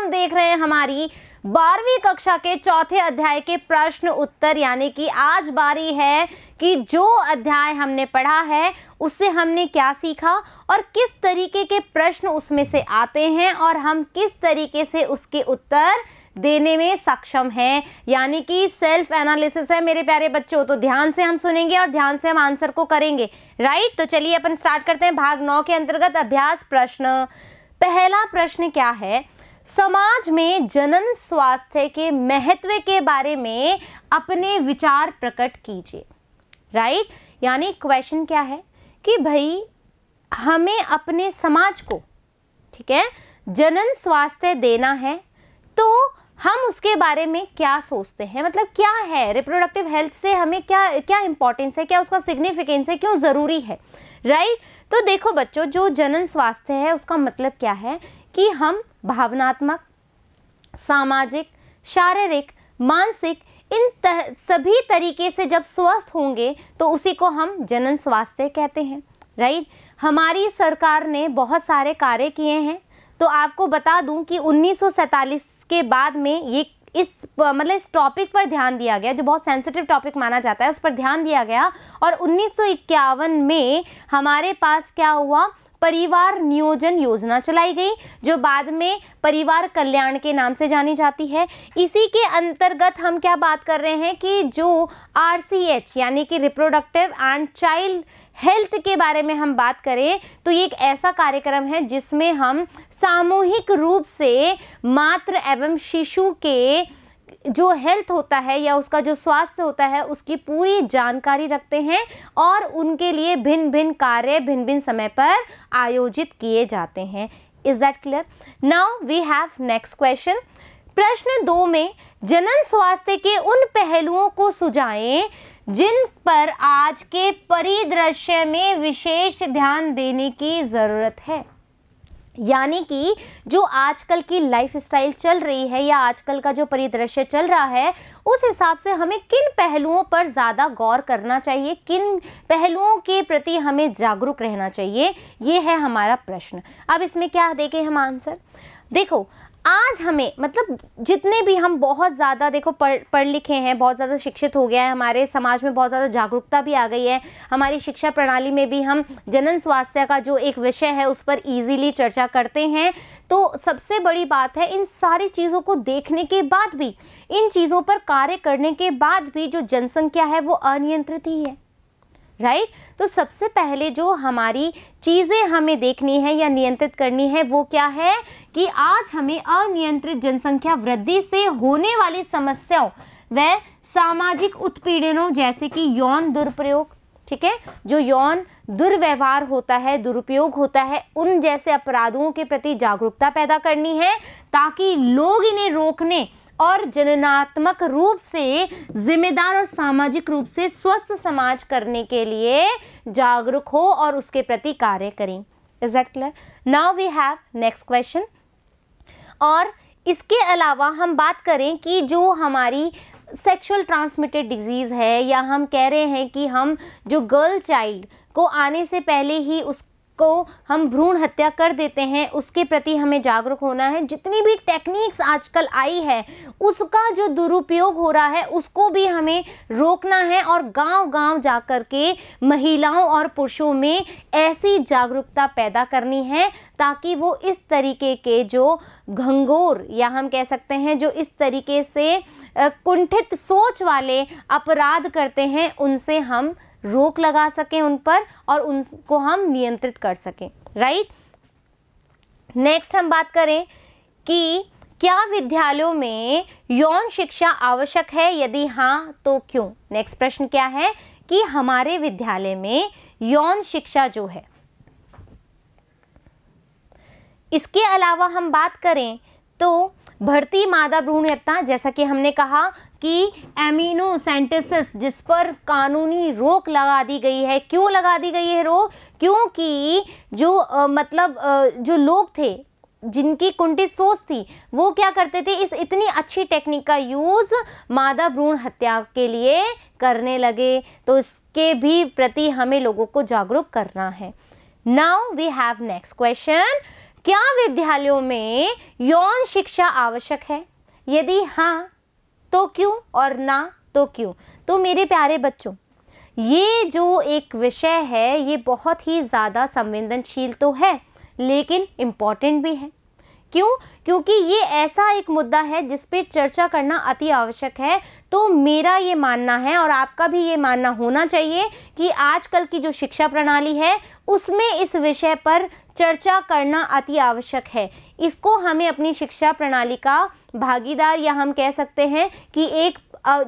हम देख रहे हैं हमारी बारहवीं कक्षा के चौथे अध्याय के प्रश्न उत्तर यानी कि आज बारी है कि जो अध्याय हमने पढ़ा है उससे हमने क्या सीखा और किस तरीके के प्रश्न उसमें से आते हैं और हम किस तरीके से उसके उत्तर देने में सक्षम है यानी कि सेल्फ एनालिसिस है मेरे प्यारे बच्चों तो ध्यान से हम सुनेंगे और ध्यान से हम आंसर को करेंगे राइट तो चलिए अपन स्टार्ट करते हैं भाग नौ के अंतर्गत अभ्यास प्रश्न पहला प्रश्न क्या है समाज में जनन स्वास्थ्य के महत्व के बारे में अपने विचार प्रकट कीजिए राइट यानी क्वेश्चन क्या है कि भाई हमें अपने समाज को ठीक है जनन स्वास्थ्य देना है तो हम उसके बारे में क्या सोचते हैं मतलब क्या है रिप्रोडक्टिव हेल्थ से हमें क्या क्या इंपॉर्टेंस है क्या उसका सिग्निफिकेंस है क्यों ज़रूरी है राइट right? तो देखो बच्चों जो जनन स्वास्थ्य है उसका मतलब क्या है कि हम भावनात्मक सामाजिक शारीरिक मानसिक इन तह, सभी तरीके से जब स्वस्थ होंगे तो उसी को हम जनन स्वास्थ्य कहते हैं राइट हमारी सरकार ने बहुत सारे कार्य किए हैं तो आपको बता दूं कि 1947 के बाद में ये इस मतलब इस टॉपिक पर ध्यान दिया गया जो बहुत सेंसिटिव टॉपिक माना जाता है उस पर ध्यान दिया गया और उन्नीस में हमारे पास क्या हुआ परिवार नियोजन योजना चलाई गई जो बाद में परिवार कल्याण के नाम से जानी जाती है इसी के अंतर्गत हम क्या बात कर रहे हैं कि जो आर यानी कि रिप्रोडक्टिव एंड चाइल्ड हेल्थ के बारे में हम बात करें तो ये एक ऐसा कार्यक्रम है जिसमें हम सामूहिक रूप से मात्र एवं शिशु के जो हेल्थ होता है या उसका जो स्वास्थ्य होता है उसकी पूरी जानकारी रखते हैं और उनके लिए भिन्न भिन्न कार्य भिन्न भिन्न समय पर आयोजित किए जाते हैं is that clear now we have next question प्रश्न दो में जनन स्वास्थ्य के उन पहलुओं को सुझाएं जिन पर आज के परिदृश्य में विशेष ध्यान देने की ज़रूरत है यानी कि जो आजकल की लाइफस्टाइल चल रही है या आजकल का जो परिदृश्य चल रहा है उस हिसाब से हमें किन पहलुओं पर ज़्यादा गौर करना चाहिए किन पहलुओं के प्रति हमें जागरूक रहना चाहिए ये है हमारा प्रश्न अब इसमें क्या देखें हम आंसर देखो आज हमें मतलब जितने भी हम बहुत ज़्यादा देखो पढ़ पढ़ लिखे हैं बहुत ज़्यादा शिक्षित हो गया है हमारे समाज में बहुत ज़्यादा जागरूकता भी आ गई है हमारी शिक्षा प्रणाली में भी हम जनन स्वास्थ्य का जो एक विषय है उस पर इजीली चर्चा करते हैं तो सबसे बड़ी बात है इन सारी चीज़ों को देखने के बाद भी इन चीज़ों पर कार्य करने के बाद भी जो जनसंख्या है वो अनियंत्रित ही है राइट तो सबसे पहले जो हमारी चीज़ें हमें देखनी है या नियंत्रित करनी है वो क्या है कि आज हमें अनियंत्रित जनसंख्या वृद्धि से होने वाली समस्याओं व सामाजिक उत्पीड़नों जैसे कि यौन दुरुपयोग ठीक है जो यौन दुर्व्यवहार होता है दुरुपयोग होता है उन जैसे अपराधों के प्रति जागरूकता पैदा करनी है ताकि लोग इन्हें रोकने और जननात्मक रूप से जिम्मेदार और सामाजिक रूप से स्वस्थ समाज करने के लिए जागरूक हो और उसके प्रति कार्य करें is that clear now we have next question और इसके अलावा हम बात करें कि जो हमारी सेक्सुअल ट्रांसमिटेड डिजीज़ है या हम कह रहे हैं कि हम जो गर्ल चाइल्ड को आने से पहले ही उस को हम भ्रूण हत्या कर देते हैं उसके प्रति हमें जागरूक होना है जितनी भी टेक्निक्स आजकल आई है उसका जो दुरुपयोग हो रहा है उसको भी हमें रोकना है और गांव-गांव जा कर के महिलाओं और पुरुषों में ऐसी जागरूकता पैदा करनी है ताकि वो इस तरीके के जो घंगोर या हम कह सकते हैं जो इस तरीके से कुंठित सोच वाले अपराध करते हैं उनसे हम रोक लगा सकें उन पर और उनको हम नियंत्रित कर सकें राइट नेक्स्ट हम बात करें कि क्या विद्यालयों में यौन शिक्षा आवश्यक है यदि हाँ तो क्यों नेक्स्ट प्रश्न क्या है कि हमारे विद्यालय में यौन शिक्षा जो है इसके अलावा हम बात करें तो भर्ती मादा भ्रूण जैसा कि हमने कहा कि एमिनो सेंटेसिस जिस पर कानूनी रोक लगा दी गई है क्यों लगा दी गई है रोक क्योंकि जो आ, मतलब आ, जो लोग थे जिनकी कुंठित सोच थी वो क्या करते थे इस इतनी अच्छी टेक्निक का यूज़ मादा भ्रूण हत्या के लिए करने लगे तो इसके भी प्रति हमें लोगों को जागरूक करना है now we have next question क्या विद्यालयों में यौन शिक्षा आवश्यक है यदि हाँ तो क्यों और ना तो क्यों तो मेरे प्यारे बच्चों ये जो एक विषय है ये बहुत ही ज़्यादा संवेदनशील तो है लेकिन इम्पॉर्टेंट भी है क्यों क्योंकि ये ऐसा एक मुद्दा है जिस पर चर्चा करना अति आवश्यक है तो मेरा ये मानना है और आपका भी ये मानना होना चाहिए कि आजकल की जो शिक्षा प्रणाली है उसमें इस विषय पर चर्चा करना अति आवश्यक है इसको हमें अपनी शिक्षा प्रणाली का भागीदार या हम कह सकते हैं कि एक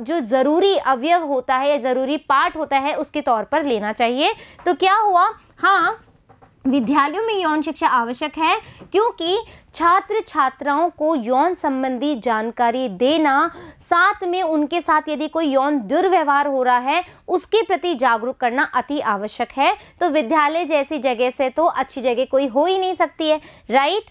जो ज़रूरी अवयव होता है या ज़रूरी पार्ट होता है उसके तौर पर लेना चाहिए तो क्या हुआ हाँ विद्यालयों में यौन शिक्षा आवश्यक है क्योंकि छात्र छात्राओं को यौन संबंधी जानकारी देना साथ में उनके साथ यदि कोई यौन दुर्व्यवहार हो रहा है उसके प्रति जागरूक करना अति आवश्यक है तो विद्यालय जैसी जगह से तो अच्छी जगह कोई हो ही नहीं सकती है राइट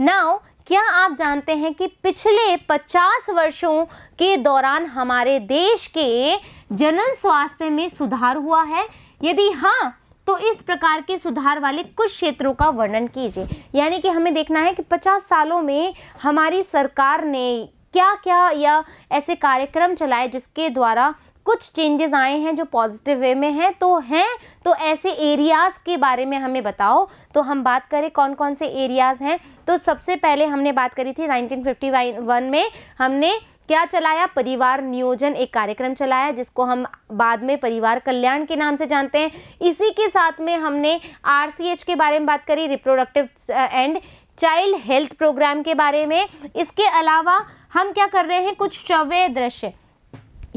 नाउ क्या आप जानते हैं कि पिछले 50 वर्षों के दौरान हमारे देश के जनन स्वास्थ्य में सुधार हुआ है यदि हाँ तो इस प्रकार के सुधार वाले कुछ क्षेत्रों का वर्णन कीजिए यानी कि हमें देखना है कि 50 सालों में हमारी सरकार ने क्या क्या या ऐसे कार्यक्रम चलाए जिसके द्वारा कुछ चेंजेस आए हैं जो पॉजिटिव वे में हैं तो हैं तो ऐसे एरियाज़ के बारे में हमें बताओ तो हम बात करें कौन कौन से एरियाज़ हैं तो सबसे पहले हमने बात करी थी 1951 में हमने क्या चलाया परिवार नियोजन एक कार्यक्रम चलाया जिसको हम बाद में परिवार कल्याण के नाम से जानते हैं इसी के साथ में हमने आर के बारे में बात करी reproductive and child health programme के बारे में इसके अलावा हम क्या कर रहे हैं कुछ श्रव्य दृश्य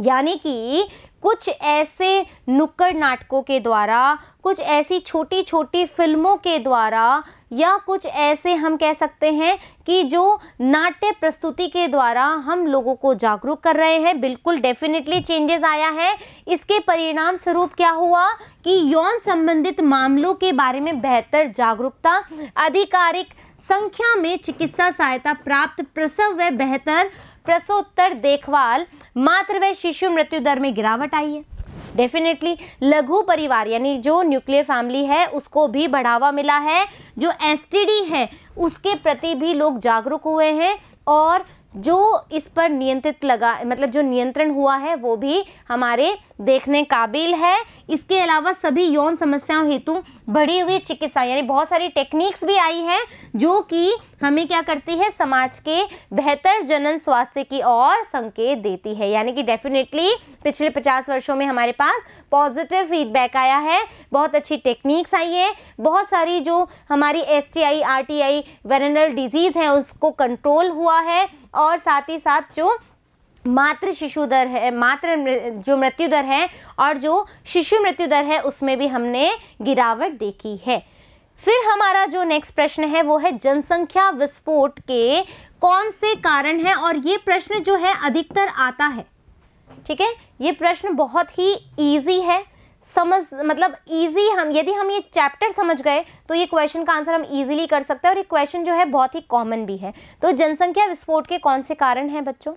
यानी कि कुछ ऐसे नुक्कड़ नाटकों के द्वारा कुछ ऐसी छोटी छोटी फिल्मों के द्वारा या कुछ ऐसे हम कह सकते हैं कि जो नाट्य प्रस्तुति के द्वारा हम लोगों को जागरूक कर रहे हैं बिल्कुल डेफिनेटली चेंजेस आया है इसके परिणाम स्वरूप क्या हुआ कि यौन संबंधित मामलों के बारे में बेहतर जागरूकता आधिकारिक संख्या में चिकित्सा सहायता प्राप्त प्रसव व बेहतर प्रसवोत्तर देखभाल मात्र वह शिशु मृत्यु दर में गिरावट आई है डेफिनेटली लघु परिवार यानी जो न्यूक्लियर फैमिली है उसको भी बढ़ावा मिला है जो एस है उसके प्रति भी लोग जागरूक हुए हैं और जो इस पर नियंत्रित लगा मतलब जो नियंत्रण हुआ है वो भी हमारे देखने काबिल है इसके अलावा सभी यौन समस्याओं हेतु बढ़ी हुई चिकित्सा यानी बहुत सारी टेक्निक्स भी आई हैं जो कि हमें क्या करती है समाज के बेहतर जनन स्वास्थ्य की ओर संकेत देती है यानी कि डेफिनेटली पिछले 50 वर्षों में हमारे पास पॉजिटिव फीडबैक आया है बहुत अच्छी टेक्निक्स आई है बहुत सारी जो हमारी S T I R T I disease है उसको कंट्रोल हुआ है और साथ ही साथ जो मातृ शिशु दर है मातृ जो मृत्यु दर है और जो शिशु मृत्यु दर है उसमें भी हमने गिरावट देखी है फिर हमारा जो नेक्स्ट प्रश्न है वो है जनसंख्या विस्फोट के कौन से कारण हैं और ये प्रश्न जो है अधिकतर आता है ठीक है ये प्रश्न बहुत ही ईजी है समझ मतलब इजी हम यदि हम ये चैप्टर समझ गए तो ये क्वेश्चन का आंसर हम इजीली कर सकते हैं और ये क्वेश्चन जो है बहुत ही कॉमन भी है तो जनसंख्या विस्फोट के कौन से कारण हैं बच्चों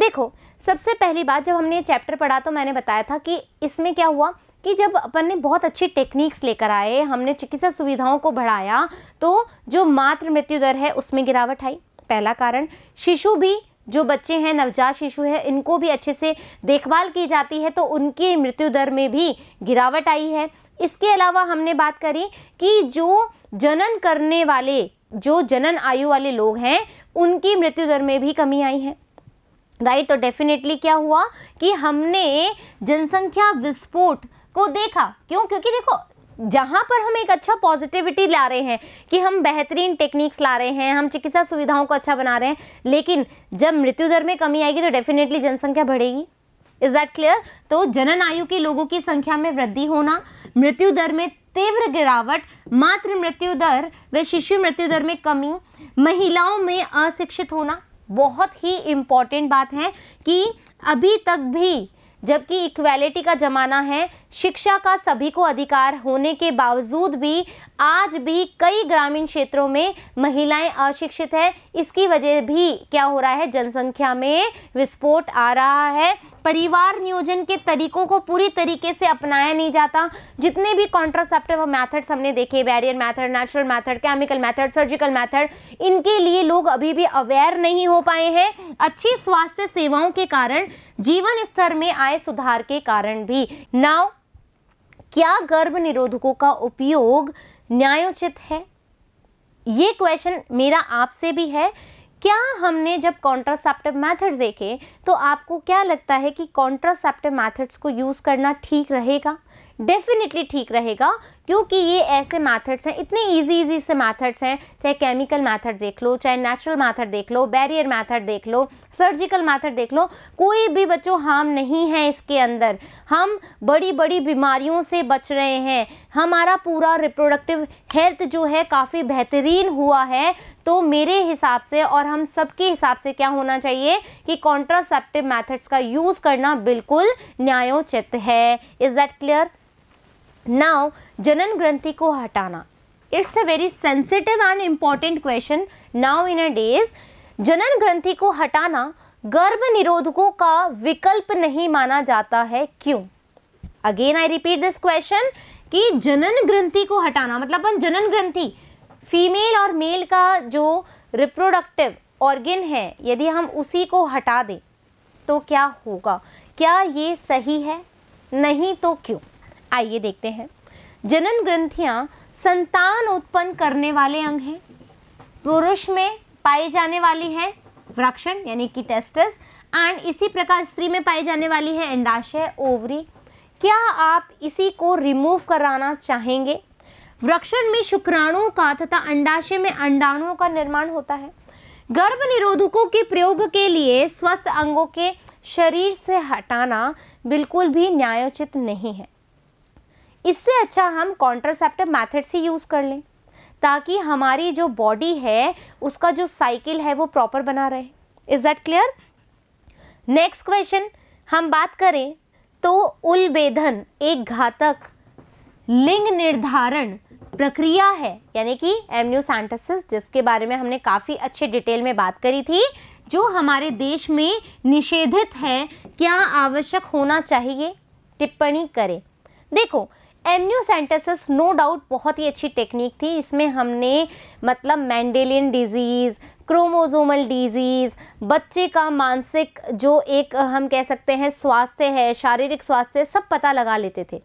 देखो सबसे पहली बात जब हमने ये चैप्टर पढ़ा तो मैंने बताया था कि इसमें क्या हुआ कि जब अपन ने बहुत अच्छी टेक्निक्स लेकर आए हमने चिकित्सा सुविधाओं को बढ़ाया तो जो मातृ मृत्यु दर है उसमें गिरावट आई पहला कारण शिशु भी जो बच्चे हैं नवजात शिशु है इनको भी अच्छे से देखभाल की जाती है तो उनकी मृत्यु दर में भी गिरावट आई है इसके अलावा हमने बात करी कि जो जनन करने वाले जो जनन आयु वाले लोग हैं उनकी मृत्यु दर में भी कमी आई है राइट तो डेफिनेटली क्या हुआ कि हमने जनसंख्या विस्फोट को देखा क्यों क्योंकि देखो जहाँ पर हम एक अच्छा पॉजिटिविटी ला रहे हैं कि हम बेहतरीन टेक्निक्स ला रहे हैं हम चिकित्सा सुविधाओं को अच्छा बना रहे हैं लेकिन जब मृत्यु दर में कमी आएगी तो डेफिनेटली जनसंख्या बढ़ेगी इज दैट क्लियर तो जनन आयु के लोगों की संख्या में वृद्धि होना मृत्यु दर में तीव्र गिरावट मातृ मृत्यु दर व शिशु मृत्यु दर में कमी महिलाओं में अशिक्षित होना बहुत ही इम्पॉर्टेंट बात है कि अभी तक भी जबकि इक्वेलिटी का ज़माना है शिक्षा का सभी को अधिकार होने के बावजूद भी आज भी कई ग्रामीण क्षेत्रों में महिलाएं अशिक्षित है इसकी वजह भी क्या हो रहा है जनसंख्या में विस्फोट आ रहा है परिवार नियोजन के तरीकों को पूरी तरीके से अपनाया नहीं जाता जितने भी कॉन्ट्रासेप्टिव मैथड्स हमने देखे barrier method natural method chemical method surgical method इनके लिए लोग अभी भी अवेयर नहीं हो पाए हैं अच्छी स्वास्थ्य सेवाओं के कारण जीवन स्तर में आए सुधार के कारण भी नाव क्या गर्भ निरोधकों का उपयोग न्यायोचित है ये क्वेश्चन मेरा आपसे भी है क्या हमने जब कॉन्ट्रासेप्टिव मेथड्स देखे तो आपको क्या लगता है कि कॉन्ट्रासेप्टिव मेथड्स को यूज़ करना ठीक रहेगा डेफिनेटली ठीक रहेगा क्योंकि ये ऐसे मैथड्स हैं इतने इजी इजी से मैथड्स हैं चाहे केमिकल मैथड देख लो चाहे नेचुरल मैथड देख लो बैरियर मैथड देख लो सर्जिकल मैथड देख लो कोई भी बच्चों हार्म नहीं है इसके अंदर हम बड़ी बड़ी बीमारियों से बच रहे हैं हमारा पूरा रिप्रोडक्टिव हेल्थ जो है काफ़ी बेहतरीन हुआ है तो मेरे हिसाब से और हम सबके हिसाब से क्या होना चाहिए कि कॉन्ट्रासेप्टिव मैथड्स का यूज़ करना बिल्कुल न्यायोचित है इज़ दैट क्लियर नाउ जनन ग्रंथि को हटाना it's a very sensitive and important question now in a days जनन ग्रंथि को हटाना गर्भ निरोधकों का विकल्प नहीं माना जाता है क्यों again I repeat this question कि जनन ग्रंथि को हटाना मतलब अपन जनन ग्रंथि फीमेल और मेल का जो रिप्रोडक्टिव ऑर्गेन है यदि हम उसी को हटा दें तो क्या होगा क्या ये सही है नहीं तो क्यों आइए देखते हैं जनन ग्रंथियां संतान उत्पन्न करने वाले अंग हैं पुरुष में पाए जाने वाली है वृक्षण यानी कि टेस्टस एंड इसी प्रकार स्त्री में पाई जाने वाली है अंडाशय ओवरी क्या आप इसी को रिमूव कराना चाहेंगे वृक्षण में शुक्राणुओं का तथा अंडाशय में अंडाणुओं का निर्माण होता है गर्भ निरोधकों के प्रयोग के लिए स्वस्थ अंगों के शरीर से हटाना बिल्कुल भी न्यायोचित नहीं है इससे अच्छा हम कॉन्ट्रासेप्टिव मैथड से यूज़ कर लें ताकि हमारी जो बॉडी है उसका जो साइकिल है वो प्रॉपर बना रहे is that clear next question हम बात करें तो उलबेधन एक घातक लिंग निर्धारण प्रक्रिया है यानी कि एम्यूसेंटसिस जिसके बारे में हमने काफ़ी अच्छे डिटेल में बात करी थी जो हमारे देश में निषेधित है क्या आवश्यक होना चाहिए टिप्पणी करें देखो एमनियोसेंटेसिस नो डाउट बहुत ही अच्छी टेक्निक थी इसमें हमने मतलब मैंडेलियन डिजीज़ क्रोमोजोमल डिजीज़ बच्चे का मानसिक जो एक हम कह सकते हैं स्वास्थ्य है शारीरिक स्वास्थ्य सब पता लगा लेते थे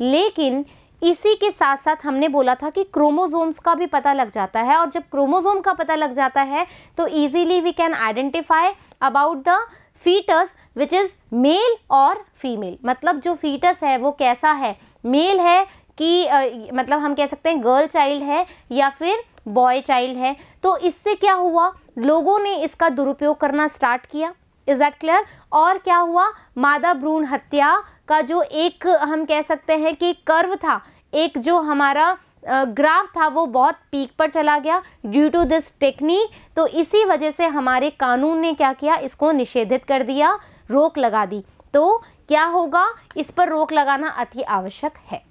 लेकिन इसी के साथ साथ हमने बोला था कि क्रोमोजोम्स का भी पता लग जाता है और जब क्रोमोजोम का पता लग जाता है तो easily we can identify about the foetus which is male और फीमेल मतलब जो फीटस है वो कैसा है मेल है कि आ, मतलब हम कह सकते हैं गर्ल चाइल्ड है या फिर बॉय चाइल्ड है तो इससे क्या हुआ लोगों ने इसका दुरुपयोग करना स्टार्ट किया इज़ दैट क्लियर और क्या हुआ मादा भ्रूण हत्या का जो एक हम कह सकते हैं कि कर्व था एक जो हमारा ग्राफ था वो बहुत पीक पर चला गया ड्यू टू दिस टेक्निक तो इसी वजह से हमारे कानून ने क्या किया इसको निषेधित कर दिया रोक लगा दी तो क्या होगा इस पर रोक लगाना अति आवश्यक है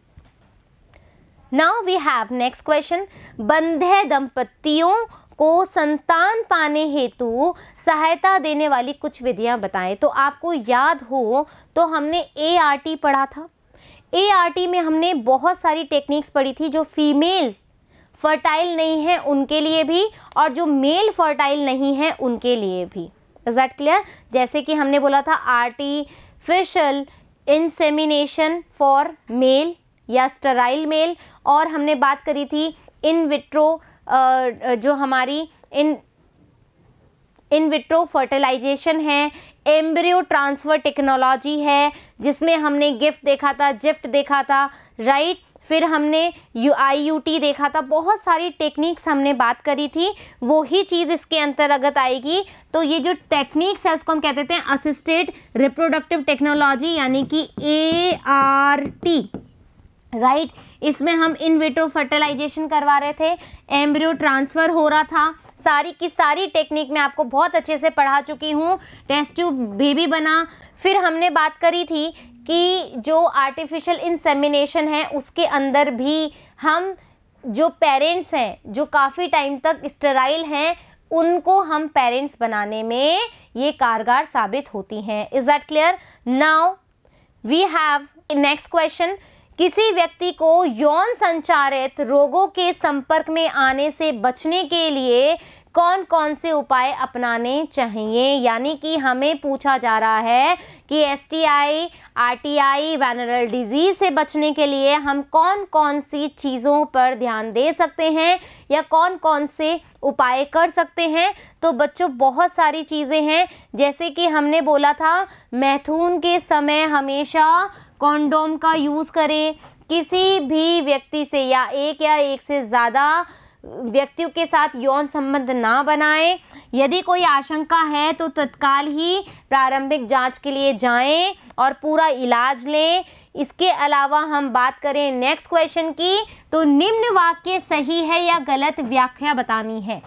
now we have next question बंधे दंपतियों को संतान पाने हेतु सहायता देने वाली कुछ विधियां बताएं तो आपको याद हो तो हमने ए आर टी पढ़ा था ए आर टी में हमने बहुत सारी टेक्निक्स पढ़ी थी जो फीमेल फर्टाइल नहीं है उनके लिए भी और जो मेल फर्टाइल नहीं है उनके लिए भी इज दैट क्लियर जैसे कि हमने बोला था R T artificial insemination for male या स्टराइल मेल और हमने बात करी थी इन विट्रो जो हमारी इन इन विट्रो फर्टिलाइजेशन है एम्ब्रियो ट्रांसफ़र टेक्नोलॉजी है जिसमें हमने गिफ्ट देखा था जिफ्ट देखा था राइट फिर हमने यू आई यू टी देखा था बहुत सारी टेक्निक्स हमने बात करी थी वो ही चीज़ इसके अंतर्गत आएगी तो ये जो टेक्निक्स है उसको हम कहते थे असिस्टेड रिप्रोडक्टिव टेक्नोलॉजी यानी कि ए आर टी राइट इसमें हम इन विट्रो फर्टिलाइजेशन करवा रहे थे एम्ब्रियो ट्रांसफ़र हो रहा था सारी की सारी टेक्निक मैं आपको बहुत अच्छे से पढ़ा चुकी हूँ टेस्ट ट्यूब बेबी बना फिर हमने बात करी थी कि जो आर्टिफिशियल इंसेमिनेशन है उसके अंदर भी हम जो पेरेंट्स हैं जो काफ़ी टाइम तक स्टराइल हैं उनको हम पेरेंट्स बनाने में ये कारगर साबित होती हैं is that clear now we have next question किसी व्यक्ति को यौन संचारित रोगों के संपर्क में आने से बचने के लिए कौन कौन से उपाय अपनाने चाहिए यानी कि हमें पूछा जा रहा है कि S T I R T I venereal disease से बचने के लिए हम कौन कौन सी चीज़ों पर ध्यान दे सकते हैं या कौन कौन से उपाय कर सकते हैं तो बच्चों बहुत सारी चीज़ें हैं जैसे कि हमने बोला था मैथून के समय हमेशा कॉन्डोम का यूज़ करें किसी भी व्यक्ति से या एक या एक से ज़्यादा व्यक्तियों के साथ यौन संबंध ना बनाएं यदि कोई आशंका है तो तत्काल ही प्रारंभिक जांच के लिए जाएं और पूरा इलाज लें इसके अलावा हम बात करें नेक्स्ट क्वेश्चन की तो निम्न वाक्य सही है या गलत व्याख्या बतानी है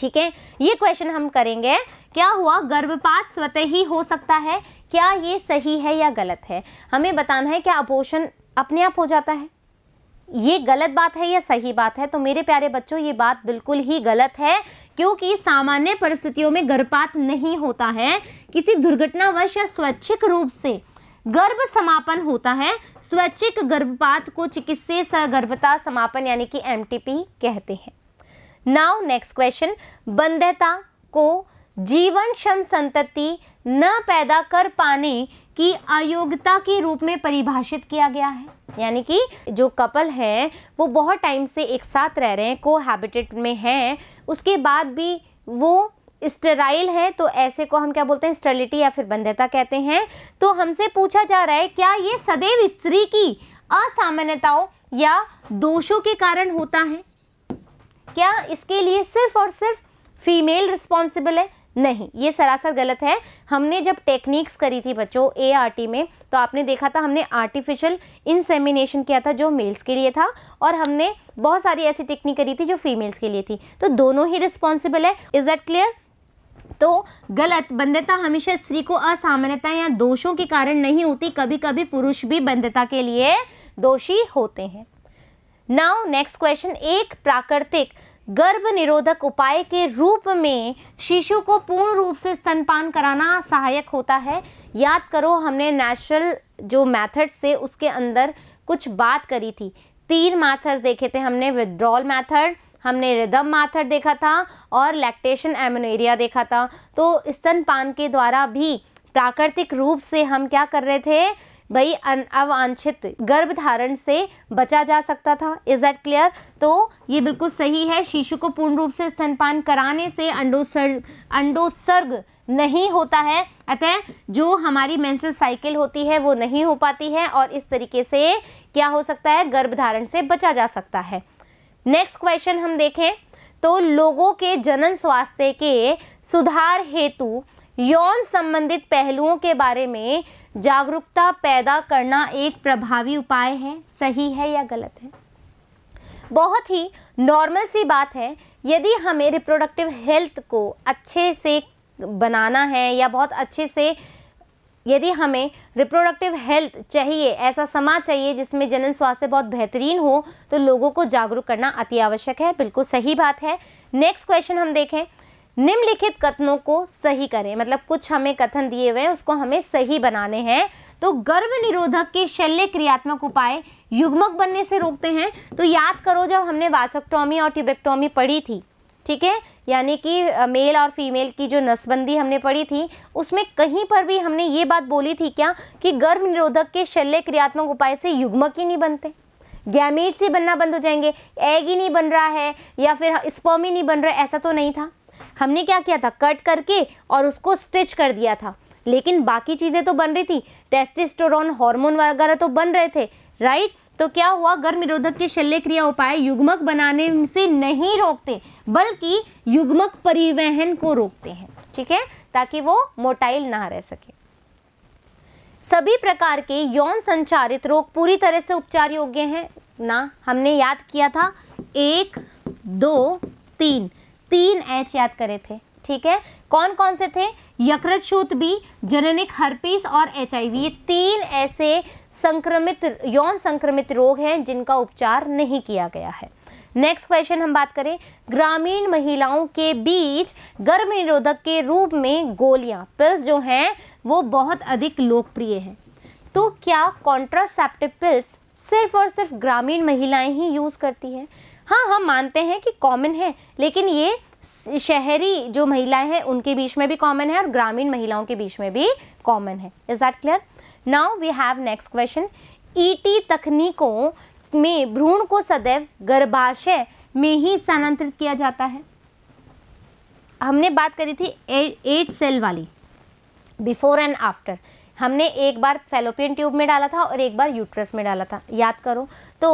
ठीक है ये क्वेश्चन हम करेंगे क्या हुआ गर्भपात स्वतः ही हो सकता है क्या ये सही है या गलत है हमें बताना है क्या अपोषण अपने आप हो जाता है ये गलत बात है या सही बात है तो मेरे प्यारे बच्चों ये बात बिल्कुल ही गलत है क्योंकि सामान्य परिस्थितियों में गर्भपात नहीं होता है किसी दुर्घटनावश या स्वैच्छिक रूप से गर्भ समापन होता है स्वैच्छिक गर्भपात को चिकित्सीय सगर्भता समापन यानी कि एम कहते हैं नाउ नेक्स्ट क्वेश्चन बंधता को जीवन क्षम संतति न पैदा कर पाने कि अयोग्यता के रूप में परिभाषित किया गया है यानी कि जो कपल हैं वो बहुत टाइम से एक साथ रह रहे हैं को हैबिटेट में हैं उसके बाद भी वो स्टेराइल है तो ऐसे को हम क्या बोलते हैं स्टेलिटी या फिर बंधता कहते हैं तो हमसे पूछा जा रहा है क्या ये सदैव स्त्री की असामान्यताओं या दोषों के कारण होता है क्या इसके लिए सिर्फ और सिर्फ फीमेल रिस्पॉन्सिबल है नहीं ये सरासर गलत है हमने जब टेक्निक्स करी थी बच्चों ए में तो आपने देखा था हमने आर्टिफिशियल इंसेमिनेशन किया था जो मेल्स के लिए था और हमने बहुत सारी ऐसी टेक्निक करी थी जो फीमेल्स के लिए थी तो दोनों ही रिस्पॉन्सिबल है इज़ दैट क्लियर तो गलत बंधता हमेशा स्त्री को असामान्यता या दोषों के कारण नहीं होती कभी कभी पुरुष भी बंधता के लिए दोषी होते हैं नाउ नेक्स्ट क्वेश्चन एक प्राकृतिक गर्भ निरोधक उपाय के रूप में शिशु को पूर्ण रूप से स्तनपान कराना सहायक होता है याद करो हमने नेचुरल जो मेथड से उसके अंदर कुछ बात करी थी तीन मैथड्स देखे थे हमने विदड्रॉल मैथड हमने रिदम मैथड देखा था और लैक्टेशन एमोनेरिया देखा था तो स्तनपान के द्वारा भी प्राकृतिक रूप से हम क्या कर रहे थे भाई अवांछित गर्भधारण से बचा जा सकता था इज दैट क्लियर तो ये बिल्कुल सही है शिशु को पूर्ण रूप से स्तनपान कराने से अंडोसर्ग अंडोसर्ग नहीं होता है अतः जो हमारी मेंस्ट्रुअल साइकिल होती है वो नहीं हो पाती है और इस तरीके से क्या हो सकता है गर्भधारण से बचा जा सकता है नेक्स्ट क्वेश्चन हम देखें तो लोगों के जनन स्वास्थ्य के सुधार हेतु यौन संबंधित पहलुओं के बारे में जागरूकता पैदा करना एक प्रभावी उपाय है सही है या गलत है बहुत ही नॉर्मल सी बात है यदि हमें रिप्रोडक्टिव हेल्थ को अच्छे से बनाना है या बहुत अच्छे से यदि हमें रिप्रोडक्टिव हेल्थ चाहिए ऐसा समाज चाहिए जिसमें जनन स्वास्थ्य बहुत बेहतरीन हो तो लोगों को जागरूक करना अति आवश्यक है बिल्कुल सही बात है नेक्स्ट क्वेश्चन हम देखें निम्नलिखित कथनों को सही करें मतलब कुछ हमें कथन दिए हुए हैं उसको हमें सही बनाने हैं तो गर्भ निरोधक के शल्य क्रियात्मक उपाय युग्मक बनने से रोकते हैं तो याद करो जब हमने वासकटॉमी और ट्यूबेक्टोमी पढ़ी थी ठीक है यानी कि मेल और फीमेल की जो नसबंदी हमने पढ़ी थी उसमें कहीं पर भी हमने ये बात बोली थी क्या कि गर्भ निरोधक के शल्य क्रियात्मक उपाय से युग्मक ही नहीं बनते गैमीट से बनना बंद हो जाएंगे एग ही नहीं बन रहा है या फिर स्पर्म ही नहीं बन रहा ऐसा तो नहीं था हमने क्या किया था कट करके और उसको स्टिच कर दिया था लेकिन बाकी चीज़ें तो बन रही थी टेस्टिस्टोरॉन हार्मोन वगैरह तो बन रहे थे राइट तो क्या हुआ गर्म निरोधक के शल्य क्रिया उपाय युग्मक बनाने से नहीं रोकते बल्कि युग्मक परिवहन को रोकते हैं ठीक है ताकि वो मोटाइल ना रह सके सभी प्रकार के यौन संचारित रोग पूरी तरह से उपचार योग्य हैं ना हमने याद किया था एक दो तीन तीन एच याद करे थे ठीक है कौन कौन से थे यकृत शूत बी जननिक हर्पीस और एच ये तीन ऐसे संक्रमित यौन संक्रमित रोग हैं जिनका उपचार नहीं किया गया है नेक्स्ट क्वेश्चन हम बात करें ग्रामीण महिलाओं के बीच गर्भ निरोधक के रूप में गोलियां पिल्स जो हैं वो बहुत अधिक लोकप्रिय हैं तो क्या कॉन्ट्रासेप्टिव पिल्स सिर्फ और सिर्फ ग्रामीण महिलाएं ही यूज़ करती हैं हाँ हम मानते हैं कि कॉमन है लेकिन ये शहरी जो महिलाएं हैं उनके बीच में भी कॉमन है और ग्रामीण महिलाओं के बीच में भी कॉमन है is that clear now we have next question ET तकनीकों में भ्रूण को सदैव गर्भाशय में ही स्थानांतरित किया जाता है हमने बात करी थी एट सेल वाली बिफोर एंड आफ्टर हमने एक बार फेलोपियन ट्यूब में डाला था और एक बार यूट्रस में डाला था याद करो तो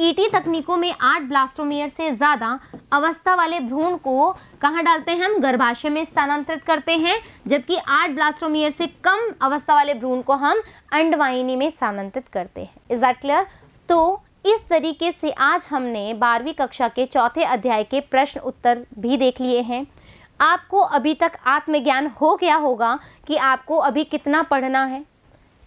ईटी e तकनीकों में आठ ब्लास्टोमियर से ज़्यादा अवस्था वाले भ्रूण को कहाँ डालते हैं हम गर्भाशय में स्थानांतरित करते हैं जबकि आठ ब्लास्टोमियर से कम अवस्था वाले भ्रूण को हम अंडवाहिनी में स्थानांतरित करते हैं इज दैट क्लियर तो इस तरीके से आज हमने बारहवीं कक्षा के चौथे अध्याय के प्रश्न उत्तर भी देख लिए हैं आपको अभी तक आत्मज्ञान हो गया होगा कि आपको अभी कितना पढ़ना है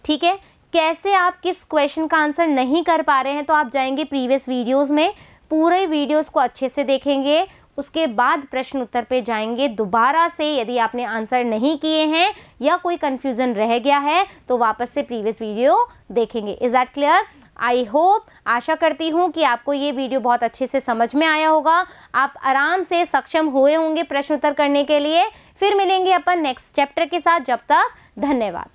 ठीक है कैसे आप किस क्वेश्चन का आंसर नहीं कर पा रहे हैं तो आप जाएंगे प्रीवियस वीडियोस में पूरे वीडियोस को अच्छे से देखेंगे उसके बाद प्रश्न उत्तर पे जाएंगे दोबारा से यदि आपने आंसर नहीं किए हैं या कोई कन्फ्यूज़न रह गया है तो वापस से प्रीवियस वीडियो देखेंगे is that clear I hope आशा करती हूँ कि आपको ये वीडियो बहुत अच्छे से समझ में आया होगा आप आराम से सक्षम हुए होंगे प्रश्न उत्तर करने के लिए फिर मिलेंगे अपन नेक्स्ट चैप्टर के साथ जब तक धन्यवाद